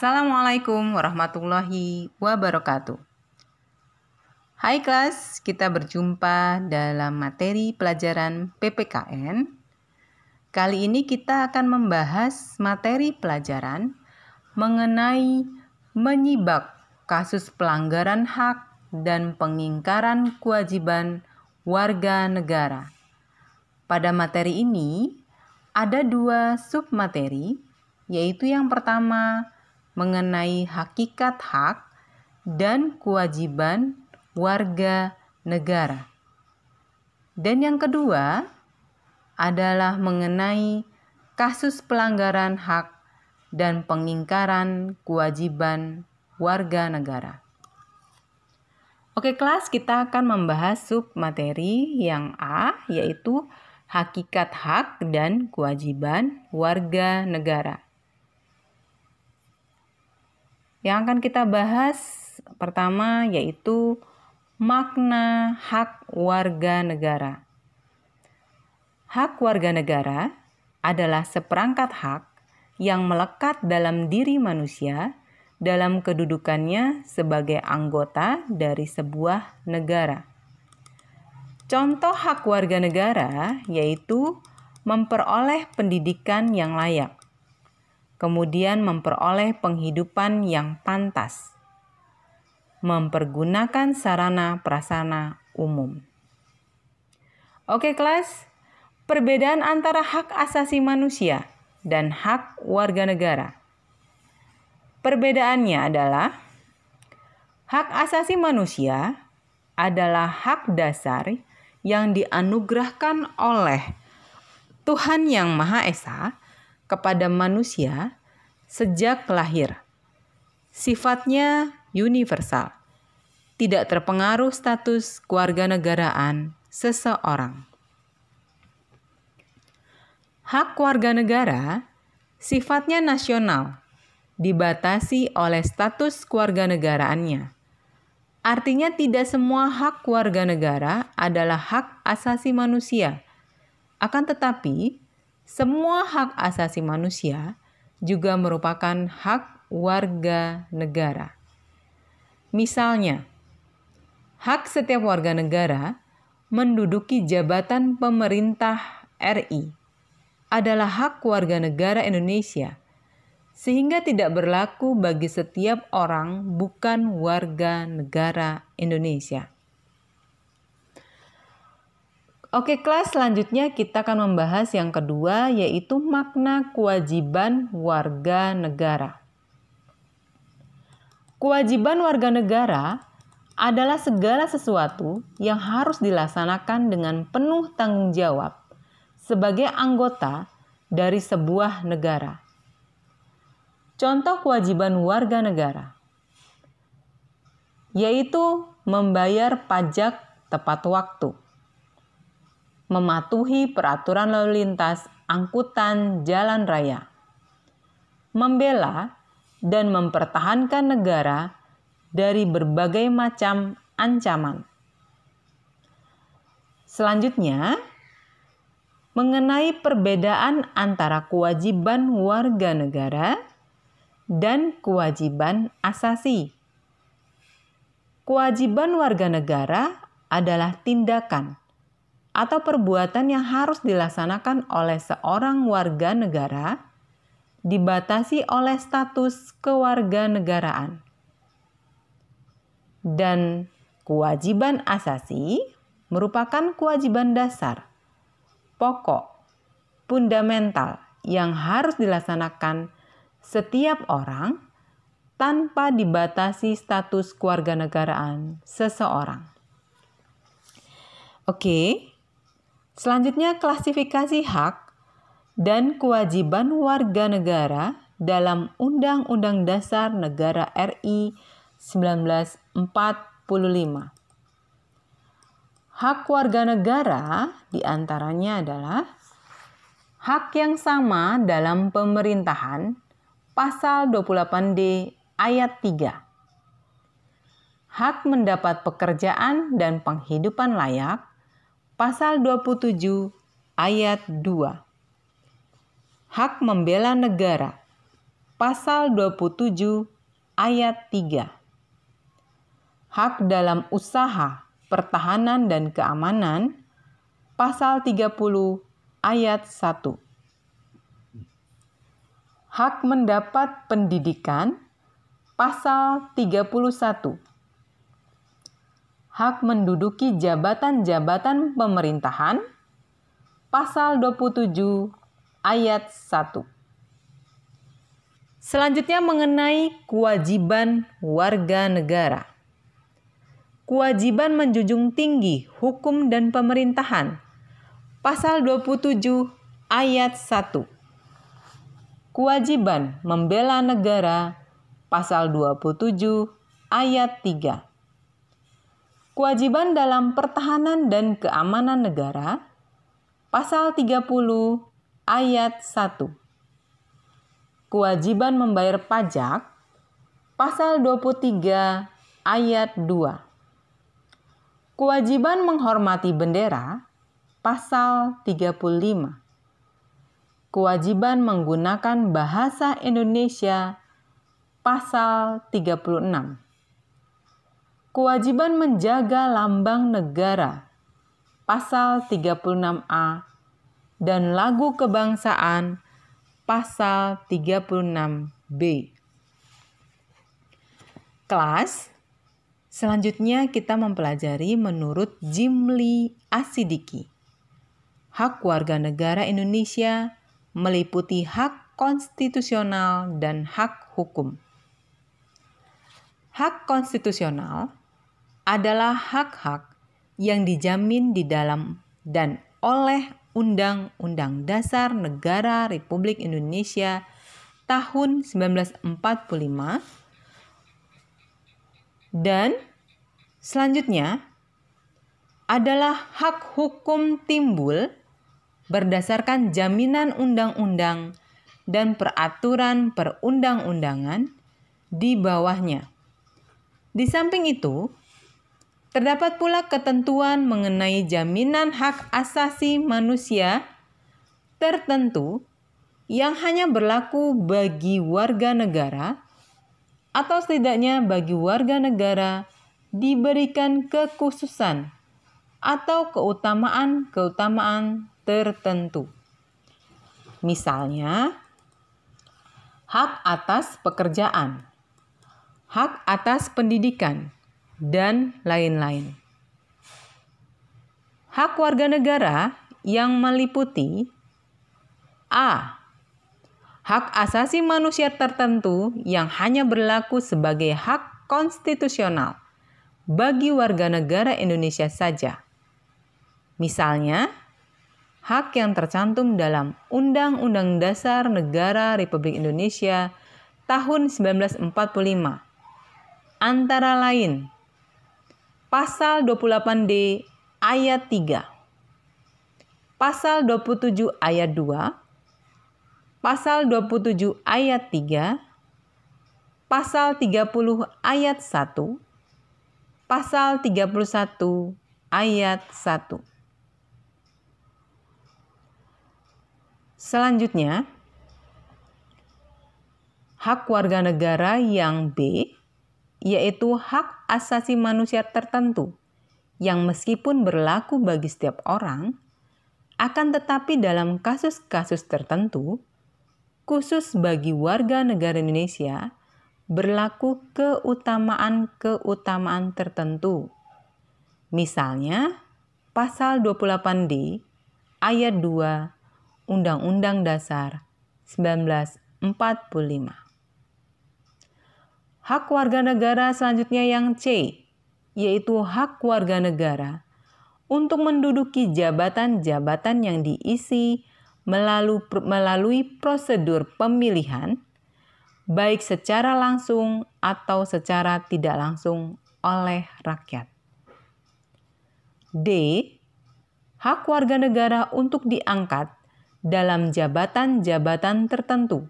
Assalamualaikum warahmatullahi wabarakatuh. Hai kelas, kita berjumpa dalam materi pelajaran PPKN. Kali ini kita akan membahas materi pelajaran mengenai menyibak kasus pelanggaran hak dan pengingkaran kewajiban warga negara. Pada materi ini ada dua submateri, yaitu yang pertama mengenai hakikat hak dan kewajiban warga negara. Dan yang kedua adalah mengenai kasus pelanggaran hak dan pengingkaran kewajiban warga negara. Oke, kelas kita akan membahas sub materi yang A yaitu hakikat hak dan kewajiban warga negara. Yang akan kita bahas pertama yaitu makna hak warga negara. Hak warga negara adalah seperangkat hak yang melekat dalam diri manusia dalam kedudukannya sebagai anggota dari sebuah negara. Contoh hak warga negara yaitu memperoleh pendidikan yang layak, kemudian memperoleh penghidupan yang pantas, mempergunakan sarana prasana umum. Oke, kelas, perbedaan antara hak asasi manusia dan hak warga negara. Perbedaannya adalah hak asasi manusia adalah hak dasar yang dianugerahkan oleh Tuhan Yang Maha Esa kepada manusia sejak lahir. Sifatnya universal, tidak terpengaruh status keluarga negaraan seseorang. Hak warga negara sifatnya nasional, dibatasi oleh status keluarga negaraannya. Artinya tidak semua hak warga negara adalah hak asasi manusia. Akan tetapi, semua hak asasi manusia juga merupakan hak warga negara. Misalnya, hak setiap warga negara menduduki jabatan pemerintah RI adalah hak warga negara Indonesia, sehingga tidak berlaku bagi setiap orang bukan warga negara Indonesia. Oke, kelas selanjutnya kita akan membahas yang kedua yaitu makna kewajiban warga negara. Kewajiban warga negara adalah segala sesuatu yang harus dilaksanakan dengan penuh tanggung jawab sebagai anggota dari sebuah negara. Contoh kewajiban warga negara yaitu membayar pajak tepat waktu mematuhi peraturan lalu lintas angkutan jalan raya, membela dan mempertahankan negara dari berbagai macam ancaman. Selanjutnya, mengenai perbedaan antara kewajiban warga negara dan kewajiban asasi. Kewajiban warga negara adalah tindakan atau perbuatan yang harus dilaksanakan oleh seorang warga negara dibatasi oleh status kewarganegaraan dan kewajiban asasi merupakan kewajiban dasar, pokok, fundamental yang harus dilaksanakan setiap orang tanpa dibatasi status kewarganegaraan seseorang. Oke, Selanjutnya klasifikasi hak dan kewajiban warga negara dalam Undang-Undang Dasar Negara RI 1945. Hak warga negara diantaranya adalah hak yang sama dalam pemerintahan pasal 28D ayat 3. Hak mendapat pekerjaan dan penghidupan layak pasal 27 ayat 2. Hak membela negara pasal 27 ayat 3. Hak dalam usaha, pertahanan dan keamanan pasal 30 ayat 1 hak mendapat pendidikan pasal 31 hak menduduki jabatan-jabatan pemerintahan pasal 27 ayat 1. Selanjutnya mengenai kewajiban warga negara. Kewajiban menjunjung tinggi hukum dan pemerintahan. Pasal 27 ayat 1. Kewajiban membela negara pasal 27 ayat 3 Kewajiban dalam pertahanan dan keamanan negara pasal 30 ayat 1. Kewajiban membayar pajak pasal 23 ayat 2. Kewajiban menghormati bendera pasal 35. Kewajiban menggunakan bahasa Indonesia pasal 36 kewajiban menjaga lambang negara pasal 36A dan lagu kebangsaan pasal 36B. Kelas Selanjutnya kita mempelajari menurut Jimli Asidiki. Hak warga negara Indonesia meliputi hak konstitusional dan hak hukum. Hak konstitusional adalah hak-hak yang dijamin di dalam dan oleh Undang-Undang Dasar Negara Republik Indonesia tahun 1945 dan selanjutnya adalah hak hukum timbul berdasarkan jaminan undang-undang dan peraturan perundang-undangan di bawahnya. Di samping itu, Terdapat pula ketentuan mengenai jaminan hak asasi manusia tertentu yang hanya berlaku bagi warga negara atau setidaknya bagi warga negara diberikan kekhususan atau keutamaan-keutamaan tertentu. Misalnya, hak atas pekerjaan, hak atas pendidikan, dan lain-lain. Hak warga negara yang meliputi A. Hak asasi manusia tertentu yang hanya berlaku sebagai hak konstitusional bagi warga negara Indonesia saja. Misalnya, hak yang tercantum dalam Undang-Undang Dasar Negara Republik Indonesia tahun 1945 antara lain pasal 28D ayat 3, pasal 27 ayat 2, pasal 27 ayat 3, pasal 30 ayat 1, pasal 31 ayat 1. Selanjutnya, hak warga negara yang B yaitu hak asasi manusia tertentu yang meskipun berlaku bagi setiap orang, akan tetapi dalam kasus-kasus tertentu, khusus bagi warga negara Indonesia, berlaku keutamaan-keutamaan tertentu. Misalnya, pasal 28D ayat 2 Undang-Undang Dasar 1945. Hak warga negara selanjutnya yang C, yaitu hak warga negara untuk menduduki jabatan-jabatan yang diisi melalui, prosedur pemilihan, baik secara langsung atau secara tidak langsung oleh rakyat. D. Hak warga negara untuk diangkat dalam jabatan-jabatan tertentu.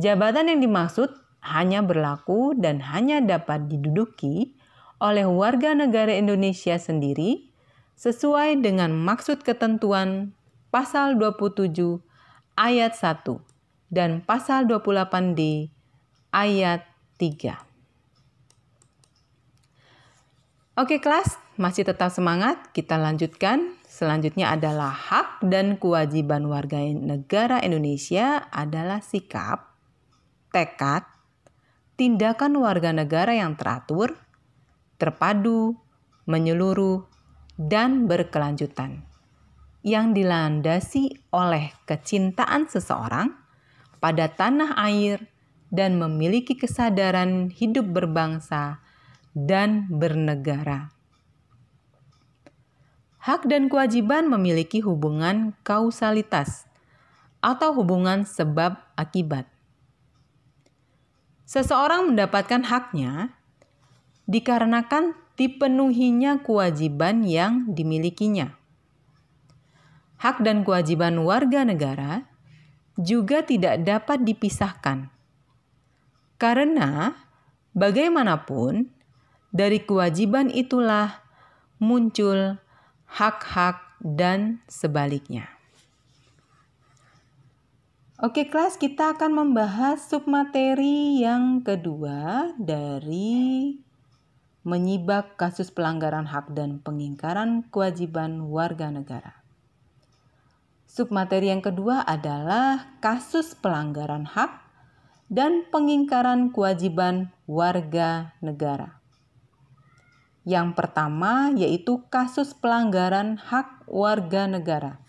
Jabatan yang dimaksud hanya berlaku dan hanya dapat diduduki oleh warga negara Indonesia sendiri sesuai dengan maksud ketentuan pasal 27 ayat 1 dan pasal 28D ayat 3. Oke kelas, masih tetap semangat, kita lanjutkan. Selanjutnya adalah hak dan kewajiban warga negara Indonesia adalah sikap, tekad, tindakan warga negara yang teratur, terpadu, menyeluruh, dan berkelanjutan yang dilandasi oleh kecintaan seseorang pada tanah air dan memiliki kesadaran hidup berbangsa dan bernegara. Hak dan kewajiban memiliki hubungan kausalitas atau hubungan sebab akibat Seseorang mendapatkan haknya dikarenakan dipenuhinya kewajiban yang dimilikinya. Hak dan kewajiban warga negara juga tidak dapat dipisahkan, karena bagaimanapun dari kewajiban itulah muncul hak-hak dan sebaliknya. Oke kelas, kita akan membahas submateri yang kedua dari menyibak kasus pelanggaran hak dan pengingkaran kewajiban warga negara. Submateri yang kedua adalah kasus pelanggaran hak dan pengingkaran kewajiban warga negara. Yang pertama yaitu kasus pelanggaran hak warga negara.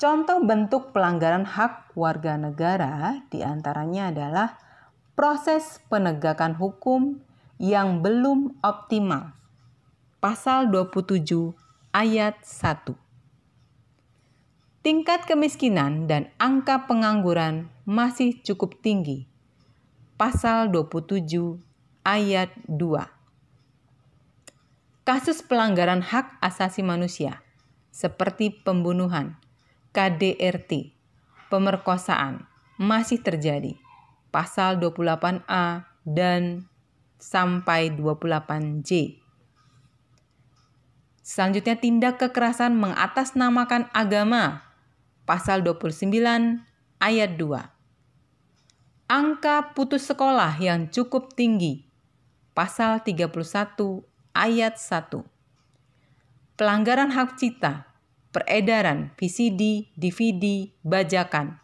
Contoh bentuk pelanggaran hak warga negara diantaranya adalah proses penegakan hukum yang belum optimal. Pasal 27 ayat 1. Tingkat kemiskinan dan angka pengangguran masih cukup tinggi. Pasal 27 ayat 2. Kasus pelanggaran hak asasi manusia seperti pembunuhan, KDRT, pemerkosaan, masih terjadi. Pasal 28A dan sampai 28J. Selanjutnya tindak kekerasan mengatasnamakan agama. Pasal 29 ayat 2. Angka putus sekolah yang cukup tinggi. Pasal 31 ayat 1. Pelanggaran hak cipta peredaran VCD, DVD, bajakan,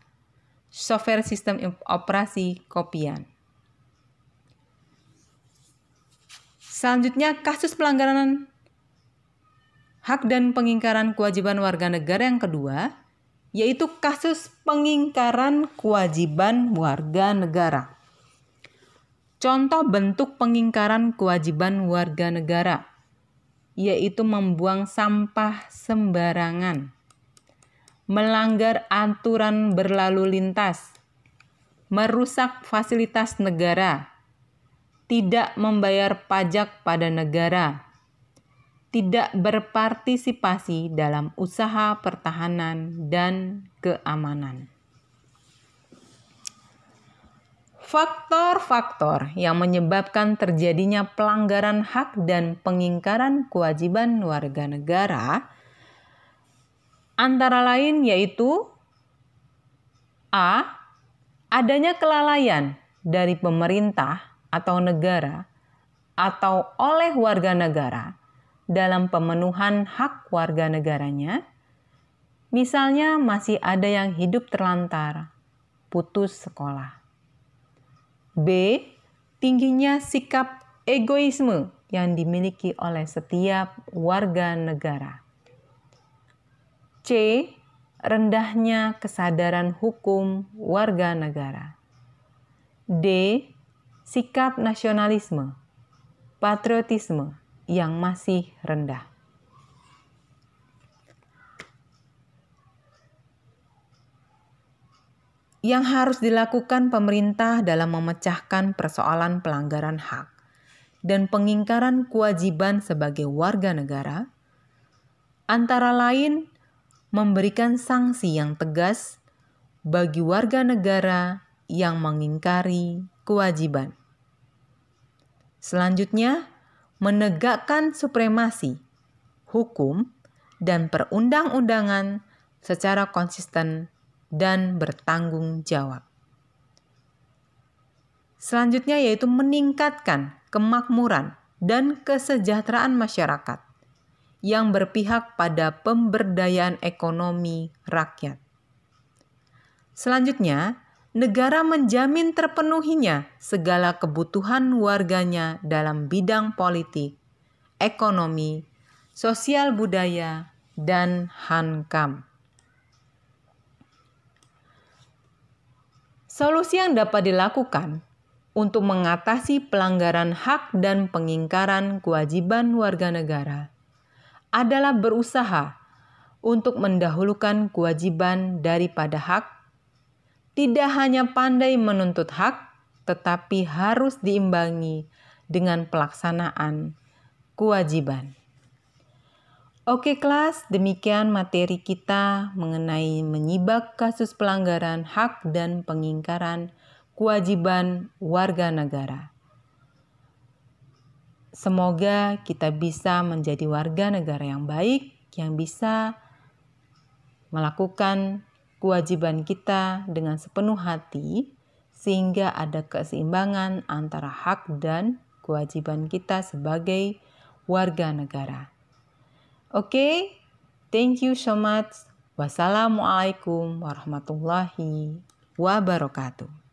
software sistem operasi kopian. Selanjutnya, kasus pelanggaran hak dan pengingkaran kewajiban warga negara yang kedua, yaitu kasus pengingkaran kewajiban warga negara. Contoh bentuk pengingkaran kewajiban warga negara yaitu membuang sampah sembarangan, melanggar aturan berlalu lintas, merusak fasilitas negara, tidak membayar pajak pada negara, tidak berpartisipasi dalam usaha pertahanan dan keamanan. faktor-faktor yang menyebabkan terjadinya pelanggaran hak dan pengingkaran kewajiban warga negara antara lain yaitu A. adanya kelalaian dari pemerintah atau negara atau oleh warga negara dalam pemenuhan hak warga negaranya. Misalnya masih ada yang hidup terlantar, putus sekolah. B. Tingginya sikap egoisme yang dimiliki oleh setiap warga negara. C. Rendahnya kesadaran hukum warga negara. D. Sikap nasionalisme, patriotisme yang masih rendah. yang harus dilakukan pemerintah dalam memecahkan persoalan pelanggaran hak dan pengingkaran kewajiban sebagai warga negara, antara lain memberikan sanksi yang tegas bagi warga negara yang mengingkari kewajiban. Selanjutnya, menegakkan supremasi hukum dan perundang-undangan secara konsisten dan bertanggung jawab. Selanjutnya yaitu meningkatkan kemakmuran dan kesejahteraan masyarakat yang berpihak pada pemberdayaan ekonomi rakyat. Selanjutnya, negara menjamin terpenuhinya segala kebutuhan warganya dalam bidang politik, ekonomi, sosial budaya, dan hankam. Solusi yang dapat dilakukan untuk mengatasi pelanggaran hak dan pengingkaran kewajiban warga negara adalah berusaha untuk mendahulukan kewajiban daripada hak, tidak hanya pandai menuntut hak, tetapi harus diimbangi dengan pelaksanaan kewajiban. Oke kelas, demikian materi kita mengenai menyibak kasus pelanggaran hak dan pengingkaran kewajiban warga negara. Semoga kita bisa menjadi warga negara yang baik yang bisa melakukan kewajiban kita dengan sepenuh hati sehingga ada keseimbangan antara hak dan kewajiban kita sebagai warga negara. Oke, thank you so much. Wassalamualaikum warahmatullahi wabarakatuh.